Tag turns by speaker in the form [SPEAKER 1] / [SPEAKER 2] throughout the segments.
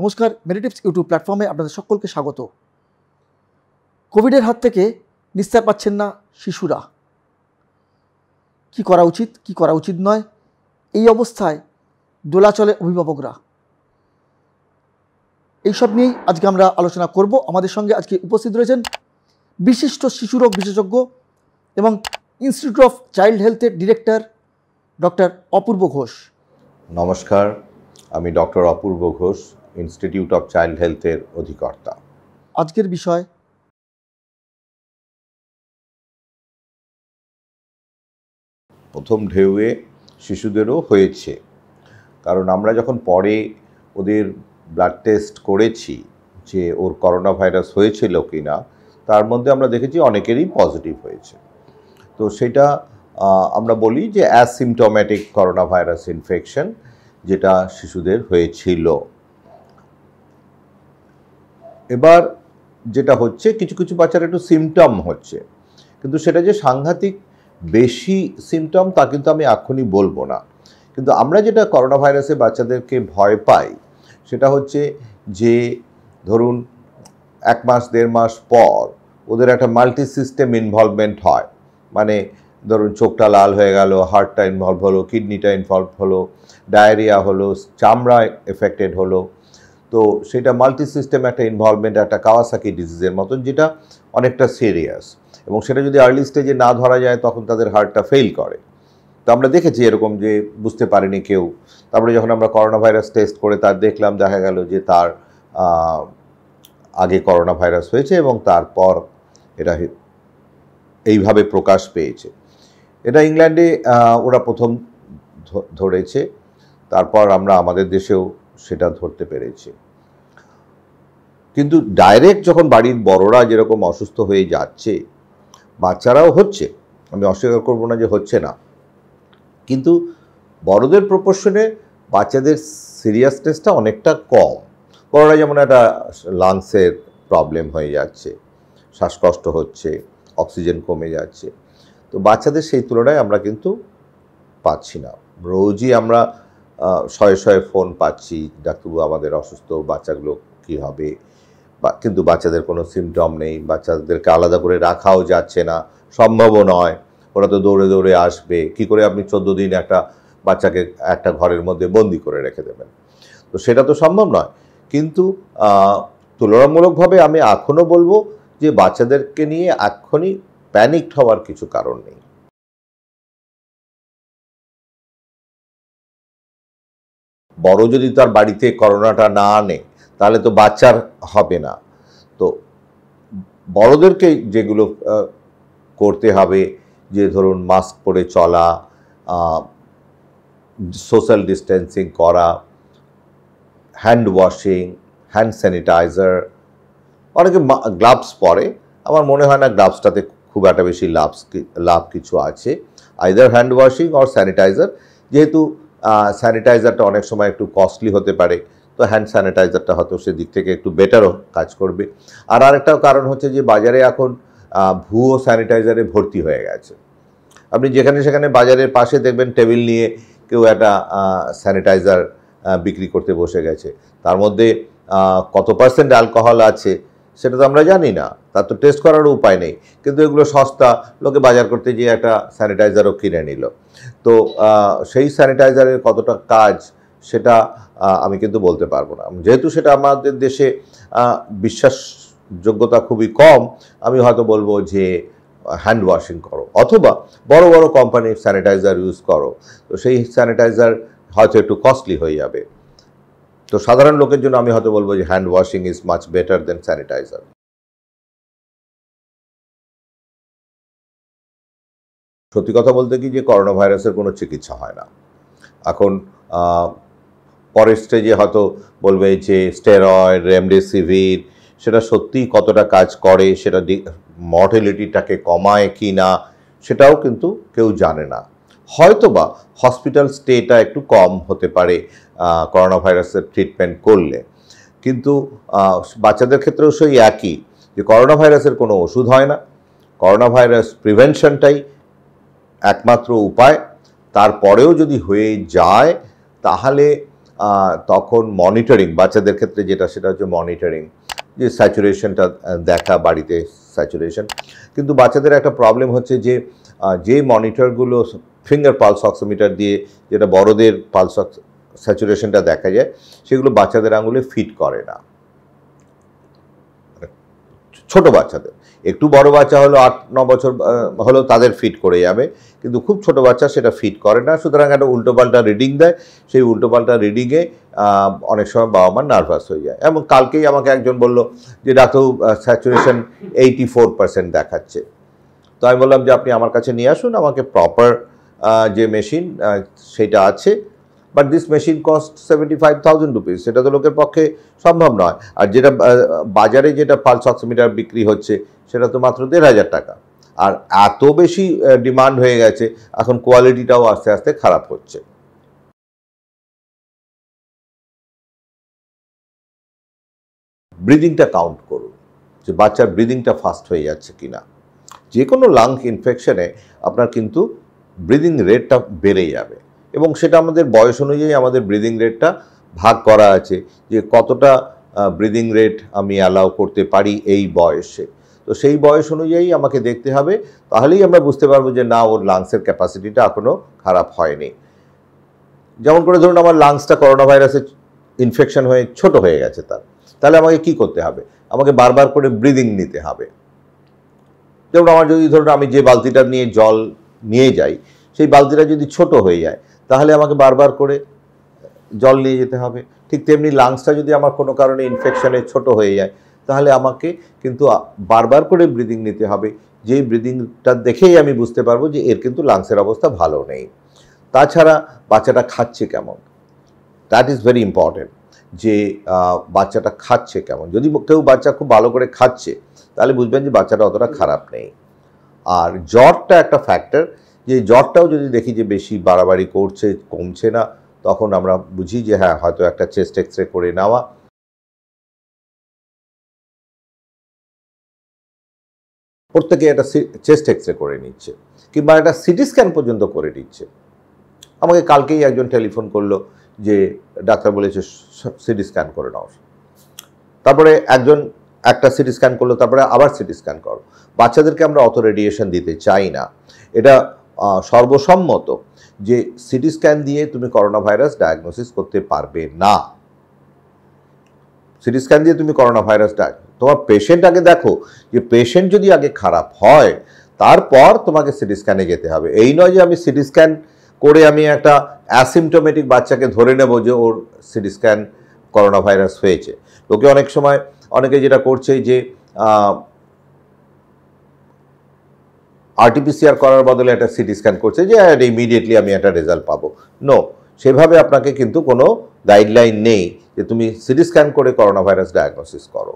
[SPEAKER 1] নমস্কার মেডিটিভস ইউটিউব প্ল্যাটফর্মে আপনাদের সকলকে স্বাগত কোভিডের হাত থেকে নিস্তার পাচ্ছেন না শিশুরা কি করা উচিত কি করা উচিত নয় এই অবস্থায় দোলাচলে অভিভাবকরা এইসব নিয়েই আজকে আমরা আলোচনা করব আমাদের সঙ্গে আজকে উপস্থিত রয়েছেন বিশিষ্ট শিশুরোগ বিশেষজ্ঞ এবং ইনস্টিটিউট অফ চাইল্ড হেলথের ডিরেক্টর ডক্টর অপূর্ব ঘোষ
[SPEAKER 2] নমস্কার আমি doctor Apurba Ghosh institute of child হেলথের অধিকর্তা
[SPEAKER 1] আজকের বিষয়
[SPEAKER 3] প্রথম ঢেউয়ে
[SPEAKER 2] শিশুদেরও হয়েছে কারণ আমরা যখন পরে ওদের ব্লাড টেস্ট করেছি যে ওর করোনা ভাইরাস হয়েছিল কি না তার মধ্যে আমরা দেখেছি অনেকেরই পজিটিভ হয়েছে তো সেটা আমরা বলি যে অ্যাসিমটোম্যাটিক করোনা ভাইরাস ইনফেকশন যেটা শিশুদের হয়েছিল এবার যেটা হচ্ছে কিছু কিছু বাচ্চার একটু সিমটম হচ্ছে কিন্তু সেটা যে সাংঘাতিক বেশি সিমটম তা কিন্তু আমি এখনই বলবো না কিন্তু আমরা যেটা করোনা ভাইরাসে বাচ্চাদেরকে ভয় পাই সেটা হচ্ছে যে ধরুন এক মাস দেড় মাস পর ওদের একটা মাল্টি সিস্টেম ইনভলভমেন্ট হয় মানে ধরুন চোখটা লাল হয়ে গেল হার্টটা ইনভলভ হলো কিডনিটা ইনভলভ হলো ডায়রিয়া হলো চামড়া এফেক্টেড হলো তো সেটা মাল্টি সিস্টেম একটা ইনভলভমেন্ট একটা কাওয়াসাকি ডিজিজের মতন যেটা অনেকটা সিরিয়াস এবং সেটা যদি আর্লি স্টেজে না ধরা যায় তখন তাদের হার্টটা ফেল করে তো আমরা দেখেছি এরকম যে বুঝতে পারেনি কেউ তারপরে যখন আমরা করোনা ভাইরাস টেস্ট করে তার দেখলাম দেখা গেল যে তার আগে করোনা ভাইরাস হয়েছে এবং তারপর এটা এইভাবে প্রকাশ পেয়েছে এটা ইংল্যান্ডে ওরা প্রথম ধরেছে তারপর আমরা আমাদের দেশেও সেটা ধরতে পেরেছে কিন্তু ডাইরেক্ট যখন বাড়ির বড়রা যেরকম অসুস্থ হয়ে যাচ্ছে বাচ্চারাও হচ্ছে আমি অস্বীকার করব না যে হচ্ছে না কিন্তু বড়দের প্রপোর্শনে বাচ্চাদের সিরিয়াসনেসটা অনেকটা কম বড়রা যেমন একটা লাংসের প্রবলেম হয়ে যাচ্ছে শ্বাসকষ্ট হচ্ছে অক্সিজেন কমে যাচ্ছে তো বাচ্চাদের সেই তুলনায় আমরা কিন্তু পাচ্ছি না রোজই আমরা শয়ে শয়ে ফোন পাচ্ছি ডাক্তারবাবু আমাদের অসুস্থ বাচ্চাগুলো কি হবে বা কিন্তু বাচ্চাদের কোনো সিমটম নেই বাচ্চাদেরকে আলাদা করে রাখাও যাচ্ছে না সম্ভবও নয় ওরা তো দৌড়ে দৌড়ে আসবে কি করে আপনি চোদ্দ দিন একটা বাচ্চাকে একটা ঘরের মধ্যে বন্দি করে রেখে দেবেন তো সেটা তো সম্ভব নয় কিন্তু তুলনামূলকভাবে আমি এখনও বলবো যে বাচ্চাদেরকে নিয়ে এক্ষুনি প্যানিক হওয়ার কিছু কারণ নেই বড় যদি তার বাড়িতে করোনাটা না আনে তাহলে তো বাচ্চার হবে না তো বড়দেরকে যেগুলো করতে হবে যে ধরুন মাস্ক পরে চলা সোশ্যাল ডিস্ট্যান্সিং করা হ্যান্ড ওয়াশিং হ্যান্ড স্যানিটাইজার অনেকে গ্লাভস পরে আমার মনে হয় না গ্লাভসটাতে খুব একটা বেশি লাভ লাভ কিছু আছে either hand washing or sanitiser যেহেতু স্যানিটাইজারটা অনেক সময় একটু কস্টলি হতে পারে তো হ্যান্ড স্যানিটাইজারটা হয়তো সেদিক থেকে একটু বেটারও কাজ করবে আর আরেকটাও কারণ হচ্ছে যে বাজারে এখন ভুয়ো স্যানিটাইজারে ভর্তি হয়ে গেছে আপনি যেখানে সেখানে বাজারের পাশে দেখবেন টেবিল নিয়ে কেউ একটা স্যানিটাইজার বিক্রি করতে বসে গেছে তার মধ্যে কত পার্সেন্ট অ্যালকোহল আছে সেটা তো আমরা জানি না তার তো টেস্ট করারও উপায় নেই কিন্তু এগুলো সস্তা লোকে বাজার করতে গিয়ে একটা স্যানিটাইজারও কিনে নিল তো সেই স্যানিটাইজারের কতটা কাজ সেটা আমি কিন্তু বলতে পারবো না যেহেতু সেটা আমাদের দেশে বিশ্বাসযোগ্যতা খুবই কম আমি হয়তো বলবো যে হ্যান্ড ওয়াশিং করো অথবা বড় বড় কোম্পানির স্যানিটাইজার ইউজ করো তো সেই স্যানিটাইজার হয়তো একটু কস্টলি হয়ে যাবে তো সাধারণ লোকের জন্য আমি হয়তো বলবো যে hand washing is much better than sanitiser সত্যি কথা বলতে কি যে করোনা ভাইরাসের কোনো চিকিৎসা হয় না এখন পরের স্টেজে হয়তো বলবে যে স্টেরয়েড রেমডেসিভির সেটা সত্যি কতটা কাজ করে সেটা মর্টেলিটিটাকে কমায় কি না সেটাও কিন্তু কেউ জানে না হয়তোবা হসপিটাল স্টেটা একটু কম হতে পারে করোনা ভাইরাসের ট্রিটমেন্ট করলে কিন্তু বাচ্চাদের ক্ষেত্রেও সেই একই যে করোনা ভাইরাসের কোনো ওষুধ হয় না করোনা ভাইরাস প্রিভেনশনটাই একমাত্র উপায় তারপরেও যদি হয়ে যায় তাহলে তখন মনিটরিং বাচ্চাদের ক্ষেত্রে যেটা সেটা হচ্ছে মনিটরিং যে স্যাচুরেশনটা দেখা বাড়িতে স্যাচুরেশন কিন্তু বাচ্চাদের একটা প্রবলেম হচ্ছে যে যে মনিটরগুলো ফিঙ্গার পালস অক্সিমিটার দিয়ে যেটা বড়দের পালস স্যাচুরেশনটা দেখা যায় সেগুলো বাচ্চাদের আঙুলে ফিট করে না মানে ছোট বাচ্চাদের একটু বড় বাচ্চা হলো আট ন বছর হলেও তাদের ফিট করে যাবে কিন্তু খুব ছোট বাচ্চা সেটা ফিট করে না সুতরাং একটা উল্টোপাল্টা রিডিং দেয় সেই উল্টোপাল্টা রিডিংয়ে অনেক সময় বাবা মা নার্ভাস হয়ে যায় এবং কালকেই আমাকে একজন বলল যে doctor saturation eighty four percent দেখাচ্ছে তো আমি বললাম যে আপনি আমার কাছে নিয়ে আসুন আমাকে প্রপার যে মেশিন সেটা আছে but this machine cost seventy five thousand rupees সেটা তো লোকের পক্ষে সম্ভব নয় আর যেটা বাজারে যেটা পালস অক্সিমিটার বিক্রি হচ্ছে সেটা তো মাত্র দেড় হাজার টাকা আর এত বেশি ডিমান্ড হয়ে গেছে এখন কোয়ালিটিটাও আস্তে আস্তে খারাপ হচ্ছে ব্রিদিংটা কাউন্ট করুন যে বাচ্চার ব্রিদিংটা ফাস্ট হয়ে যাচ্ছে কিনা যে কোনো লাং ইনফেকশনে আপনার কিন্তু ব্রিদিং রেটটা বেড়ে যাবে এবং সেটা আমাদের বয়স অনুযায়ী আমাদের ব্রিদিং রেটটা ভাগ করা আছে যে কতটা ব্রিদিং রেট আমি অ্যালাউ করতে পারি এই বয়সে তো সেই বয়স অনুযায়ী আমাকে দেখতে হবে তাহলেই আমরা বুঝতে পারবো যে না ওর লাংসের ক্যাপাসিটিটা এখনও খারাপ হয়নি যেমন করে ধরুন আমার লাংসটা করোনা ভাইরাসে ইনফেকশন হয়ে ছোট হয়ে গেছে তার তাহলে আমাকে কি করতে হবে আমাকে বারবার করে ব্রিদিং নিতে হবে যেমন আমার যদি ধরুন আমি যে বালতিটা নিয়ে জল নিয়ে যাই সেই বালতিটা যদি ছোট হয়ে যায় তাহলে আমাকে বারবার করে জল নিয়ে যেতে হবে ঠিক তেমনি লাংসটা যদি আমার কোনো কারণে ইনফেকশনে ছোট হয়ে যায় তাহলে আমাকে কিন্তু বারবার করে ব্রিদিং নিতে হবে যেই ব্রিদিংটা দেখেই আমি বুঝতে পারবো যে এর কিন্তু লাংসের অবস্থা ভালো নেই তাছাড়া বাচ্চাটা খাচ্ছে কেমন দ্যাট ইজ ভেরি ইম্পর্টেন্ট যে বাচ্চাটা খাচ্ছে কেমন যদি কেউ বাচ্চা খুব ভালো করে খাচ্ছে তাহলে বুঝবেন যে বাচ্চাটা অতটা খারাপ নেই আর জ্বরটা একটা ফ্যাক্টর যে জ্বরটাও যদি দেখি যে বেশি বাড়াবাড়ি করছে কমছে না তখন আমরা বুঝি যে হ্যাঁ হয়তো একটা চেস্ট এক্স করে নেওয়া প্রত্যেকে একটা চেস্ট এক্স করে নিচ্ছে কিংবা একটা সিটি স্ক্যান পর্যন্ত করে নিচ্ছে আমাকে কালকেই একজন টেলিফোন করলো যে ডাক্তার বলেছে সিটি স্ক্যান করে নাও তারপরে একজন একটা সিটি স্ক্যান করলো তারপরে আবার সিটি স্ক্যান করো বাচ্চাদেরকে আমরা অত রেডিয়েশন দিতে চাই না এটা সর্বসম্মত যে সিটি স্ক্যান দিয়ে তুমি করোনা ভাইরাস ডায়াগনোসিস করতে পারবে না সিটি স্ক্যান দিয়ে তুমি করোনা ভাইরাস তোমার পেশেন্ট আগে দেখো যে পেশেন্ট যদি আগে খারাপ হয় তারপর তোমাকে সিটি স্ক্যানে যেতে হবে এই নয় যে আমি সিটি স্ক্যান করে আমি একটা অ্যাসিমটোমেটিক বাচ্চাকে ধরে নেব যে ওর সিটি স্ক্যান করোনা ভাইরাস হয়েছে লোকে অনেক সময় অনেকে যেটা করছে যে আরটিপিসিআর করার বদলে একটা সিটি স্ক্যান করছে যে ইমিডিয়েটলি হ্যাঁ, আমি একটা রেজাল্ট পাবো নো সেভাবে আপনাকে কিন্তু কোনো গাইডলাইন নেই যে তুমি সিটি স্ক্যান করে করোনা ভাইরাস ডায়াগনোসিস করো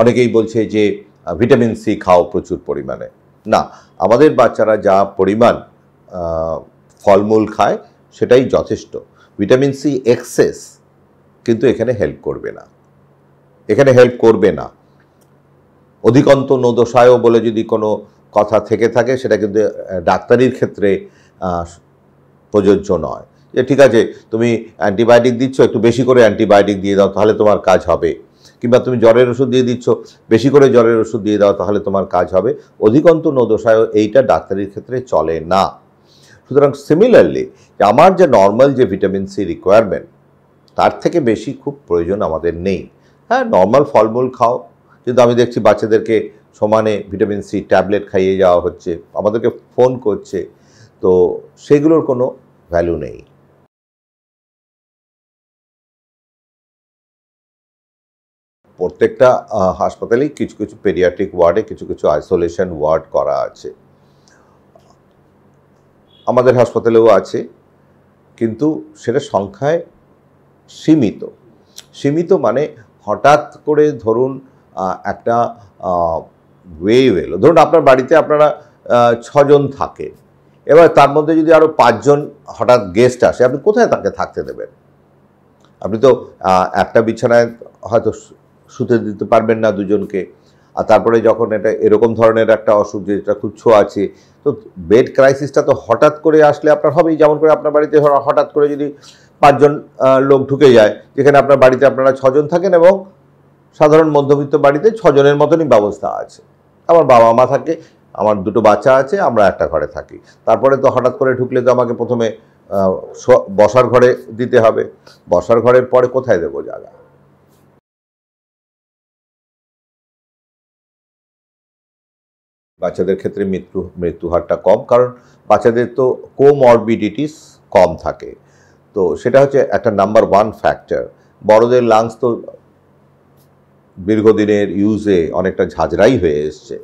[SPEAKER 2] অনেকেই বলছে যে ভিটামিন সি খাও প্রচুর পরিমাণে না আমাদের বাচ্চারা যা পরিমাণ ফলমূল খায় সেটাই যথেষ্ট ভিটামিন সি এক্সেস কিন্তু এখানে হেল্প করবে না এখানে হেল্প করবে না অধিকন্ত নোদোষায় বলে যদি কোনো কথা থেকে থাকে সেটা কিন্তু ডাক্তারির ক্ষেত্রে প্রযোজ্য নয় যে ঠিক আছে তুমি অ্যান্টিবায়োটিক দিচ্ছ একটু বেশি করে অ্যান্টিবায়োটিক দিয়ে দাও তাহলে তোমার কাজ হবে কিংবা তুমি জ্বরের ওষুধ দিয়ে দিচ্ছ বেশি করে জ্বরের ওষুধ দিয়ে দাও তাহলে তোমার কাজ হবে অধিকন্ত নোদোষায় এইটা ডাক্তারির ক্ষেত্রে চলে না সুতরাং সিমিলারলি আমার যে নর্মাল যে ভিটামিন সি রিকোয়ারমেন্ট তার থেকে বেশি খুব প্রয়োজন আমাদের নেই হ্যাঁ নর্মাল ফলমূল খাও কিন্তু আমি দেখছি বাচ্চাদেরকে সমানে ভিটামিন সি ট্যাবলেট খাইয়ে যাওয়া হচ্ছে আমাদেরকে ফোন করছে তো সেগুলোর কোনো ভ্যালু নেই প্রত্যেকটা হাসপাতালেই কিছু কিছু পেডিয়াট্রিক ওয়ার্ডে কিছু কিছু আইসোলেশন ওয়ার্ড করা আছে আমাদের হাসপাতালেও আছে কিন্তু সেটা সংখ্যায় সীমিত সীমিত মানে হঠাৎ করে ধরুন একটা ওয়েভ এলো ধরুন আপনার বাড়িতে আপনারা ছজন থাকে এবার তার মধ্যে যদি আরও পাঁচজন হঠাৎ গেস্ট আসে আপনি কোথায় তাকে থাকতে দেবেন আপনি তো একটা বিছানায় হয়তো শুতে দিতে পারবেন না দুজনকে আর তারপরে যখন এটা এরকম ধরনের একটা অসুখ যেটা খুব আছে তো বেড ক্রাইসিসটা তো হঠাৎ করে আসলে আপনার হবেই যেমন করে আপনার বাড়িতে হঠাৎ করে যদি পাঁচজন লোক ঢুকে যায় যেখানে আপনার বাড়িতে আপনারা ছজন থাকেন এবং সাধারণ মধ্যবিত্ত বাড়িতে ছজনের মতনই ব্যবস্থা আছে আমার বাবা মা থাকে আমার দুটো বাচ্চা আছে আমরা একটা ঘরে থাকি তারপরে তো হঠাৎ করে ঢুকলে তো আমাকে প্রথমে বসার ঘরে দিতে হবে বসার ঘরের পরে কোথায় দেবো জায়গা বাচ্চাদের ক্ষেত্রে মৃত্যু মৃত্যু হারটা কম কারণ বাচ্চাদের তো কোমরবিডিটিস কম থাকে তো সেটা হচ্ছে একটা নাম্বার ওয়ান ফ্যাক্টর বড়দের লাংস তো দীর্ঘদিনের ইউজে অনেকটা ঝাঁঝরাই হয়ে এসছে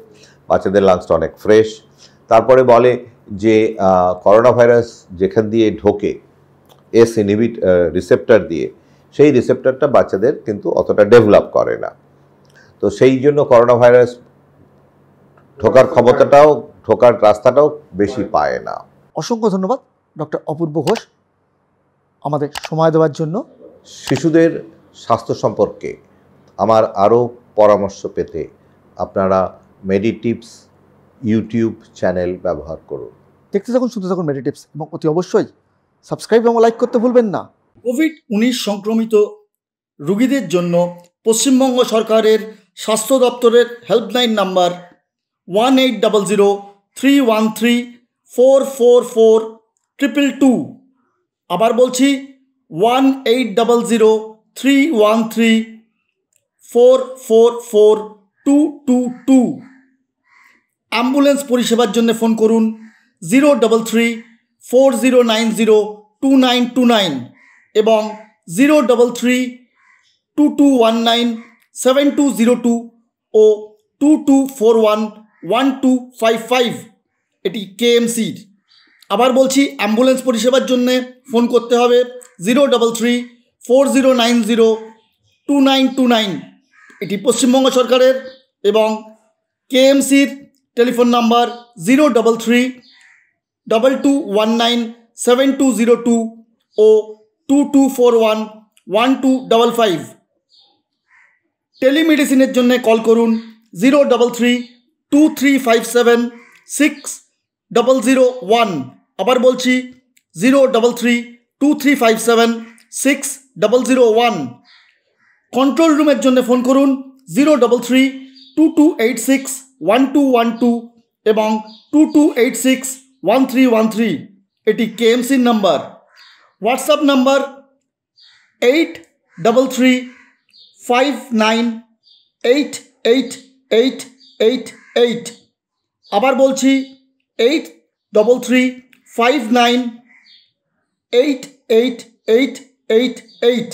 [SPEAKER 2] বাচ্চাদের লাংসটা অনেক ফ্রেশ তারপরে বলে যে করোনা ভাইরাস যেখান দিয়ে ঢোকে এস ইনহিবিট রিসেপ্টার দিয়ে সেই রিসেপ্টারটা বাচ্চাদের কিন্তু অতটা ডেভেলপ করে না তো সেই জন্য করোনা ভাইরাস ঠোকার ক্ষমতাটাও ঠোকার রাস্তাটাও বেশি পায় না
[SPEAKER 1] অসংখ্য ধন্যবাদ ডক্টর অপূর্ব ঘোষ আমাদের সময় দেওয়ার জন্য
[SPEAKER 2] শিশুদের স্বাস্থ্য সম্পর্কে আমার আরও পরামর্শ পেতে আপনারা মেডিটিপস ইউটিউব চ্যানেল ব্যবহার করুন
[SPEAKER 1] দেখতে থাকুন শুনতে থাকুন মেডিটিপস এবং অতি অবশ্যই সাবস্ক্রাইব এবং লাইক করতে ভুলবেন না কোভিড উনিশ সংক্রমিত রুগীদের জন্য পশ্চিমবঙ্গ সরকারের স্বাস্থ্য দপ্তরের helpline number one eight double zero three one three four four four triple two আবার বলছি one eight double zero three one three four four four two two two ambulance পরিষেবার জন্য ফোন করুন zero double three four zero nine zero two nine two nine এবং zero double three two two one nine seven two zero two ও two two four one one two five five এটি কেএমসির আবার বলছি ambulance পরিষেবার জন্যে phone করতে হবে zero double three four zero nine zero two nine two nine এটি পশ্চিমবঙ্গ সরকারের এবং কে সির telephone number zero double three double two one nine seven two zero two ও two two four one one two double five টেলিমেডিসিনের জন্য call করুন zero double three two three five seven six double zero one আবার বলছি zero double three two three five seven six double zero one control রুমের জন্য phone করুন zero double three two two eight six one two one two এবং two two eight six one three one three এটি কেএমসির number WhatsApp number eight double three five nine eight eight eight eight eight আবার বলছি eight double three five nine eight eight eight eight eight